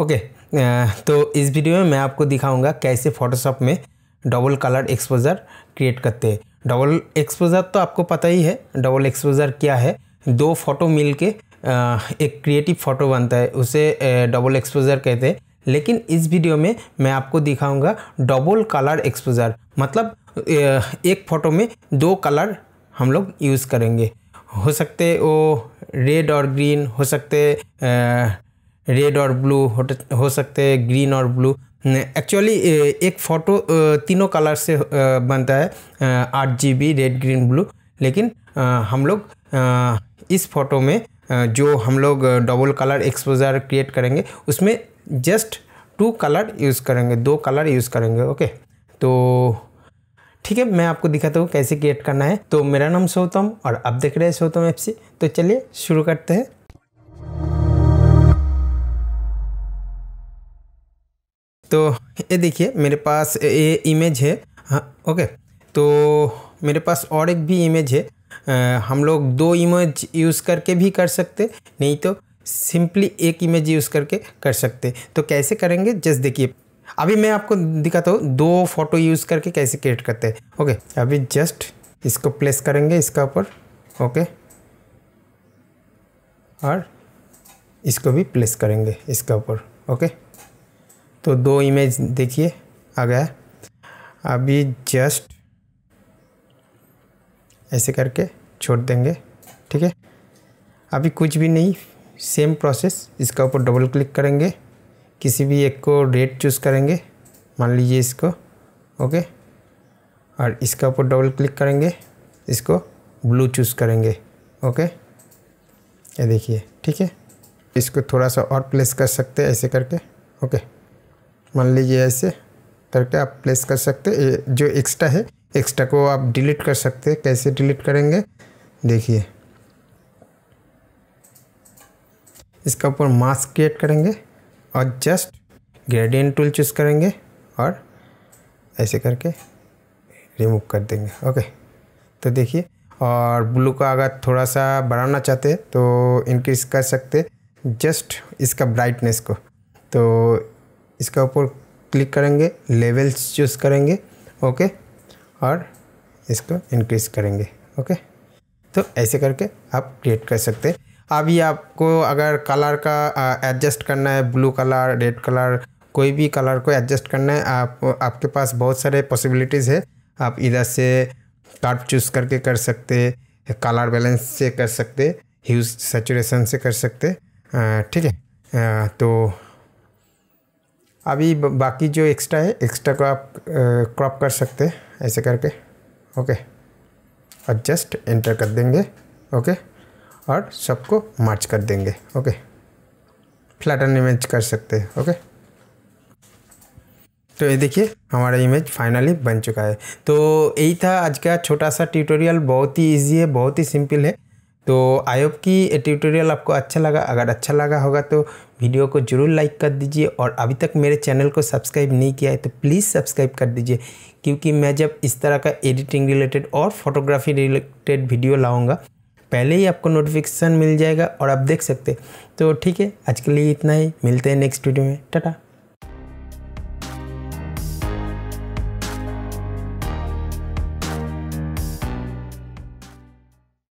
okay तो इस video में मैं आपको दिखाऊंगा कैसे फ़ोटोशॉप में डबल कलर एक्सपोज़र क्रिएट करते हैं डबल एक्सपोज़र तो आपको पता ही है डबल एक्सपोज़र क्या है दो फ़ोटो मिल के एक क्रिएटिव फ़ोटो बनता है उसे डबल एक्सपोज़र कहते हैं लेकिन इस वीडियो में मैं आपको दिखाऊंगा डबल कलर एक्सपोज़र मतलब एक फ़ोटो में दो कलर हम लोग यूज़ करेंगे हो सकते वो रेड और ग्रीन हो सकते रेड और ब्लू हो, सकते हैं ग्रीन और ब्लू एक्चुअली एक फ़ोटो तीनों कलर से बनता है आठ G B red green blue लेकिन हम लोग इस फोटो में जो हम लोग डबल कलर एक्सपोजर क्रिएट करेंगे उसमें जस्ट टू कलर यूज़ करेंगे दो कलर यूज़ करेंगे ओके तो ठीक है मैं आपको दिखाता हूँ कैसे क्रिएट करना है तो मेरा नाम सौतम और आप देख रहे हैं सौतम एफ तो चलिए शुरू करते हैं तो ये देखिए मेरे पास ये इमेज है हाँ ओके तो मेरे पास और एक भी इमेज है आ, हम लोग दो इमेज यूज़ करके भी कर सकते नहीं तो सिंपली एक इमेज यूज़ करके कर सकते तो कैसे करेंगे जस्ट देखिए अभी मैं आपको दिखाता हूँ दो फोटो यूज़ करके कैसे क्रिएट करते हैं ओके अभी जस्ट इसको प्लेस करेंगे इसका ऊपर ओके और इसको भी प्लेस करेंगे इसका ऊपर ओके तो दो इमेज देखिए आ गया अभी जस्ट ऐसे करके छोड़ देंगे ठीक है अभी कुछ भी नहीं सेम प्रोसेस इसका ऊपर डबल क्लिक करेंगे किसी भी एक को रेट चूज़ करेंगे मान लीजिए इसको ओके और इसका ऊपर डबल क्लिक करेंगे इसको ब्लू चूज़ करेंगे ओके ये देखिए ठीक है इसको थोड़ा सा और प्लेस कर सकते हैं ऐसे करके ओके मान लीजिए ऐसे करके आप प्लेस कर सकते जो एक्स्ट्रा है एक्स्ट्रा को आप डिलीट कर सकते हैं कैसे डिलीट करेंगे देखिए इसके ऊपर मास्क क्रिएट करेंगे और जस्ट ग्रेडियन टूल चूज़ करेंगे और ऐसे करके रिमूव कर देंगे ओके तो देखिए और ब्लू का अगर थोड़ा सा बढ़ाना चाहते तो इंक्रीज़ कर सकते जस्ट इसका ब्राइटनेस को तो इसके ऊपर क्लिक करेंगे लेवल्स चूज़ करेंगे ओके और इसको इंक्रीज़ करेंगे ओके तो ऐसे करके आप क्रिएट कर सकते हैं अभी आपको अगर कलर का एडजस्ट करना है ब्लू कलर रेड कलर कोई भी कलर को एडजस्ट करना है आप आपके पास बहुत सारे पॉसिबिलिटीज़ है आप इधर से कार्ड चूज़ करके कर सकते कलर बैलेंस से कर सकते ह्यूज सेचुरेशन से कर सकते ठीक है तो अभी बाकी जो एक्स्ट्रा है एक्स्ट्रा को आप क्रॉप कर सकते हैं ऐसे करके ओके और जस्ट एंटर कर देंगे ओके और सबको मार्च कर देंगे ओके फ्लैटन इमेज कर सकते हैं ओके तो ये देखिए हमारा इमेज फाइनली बन चुका है तो यही था आज का छोटा सा ट्यूटोरियल बहुत ही इजी है बहुत ही सिंपल है तो आई होप कि ट्यूटोरियल आपको अच्छा लगा अगर अच्छा लगा होगा तो वीडियो को ज़रूर लाइक कर दीजिए और अभी तक मेरे चैनल को सब्सक्राइब नहीं किया है तो प्लीज़ सब्सक्राइब कर दीजिए क्योंकि मैं जब इस तरह का एडिटिंग रिलेटेड और फोटोग्राफी रिलेटेड वीडियो लाऊंगा पहले ही आपको नोटिफिकेशन मिल जाएगा और आप देख सकते तो ठीक है आज के लिए इतना ही मिलते हैं नेक्स्ट वीडियो में टाटा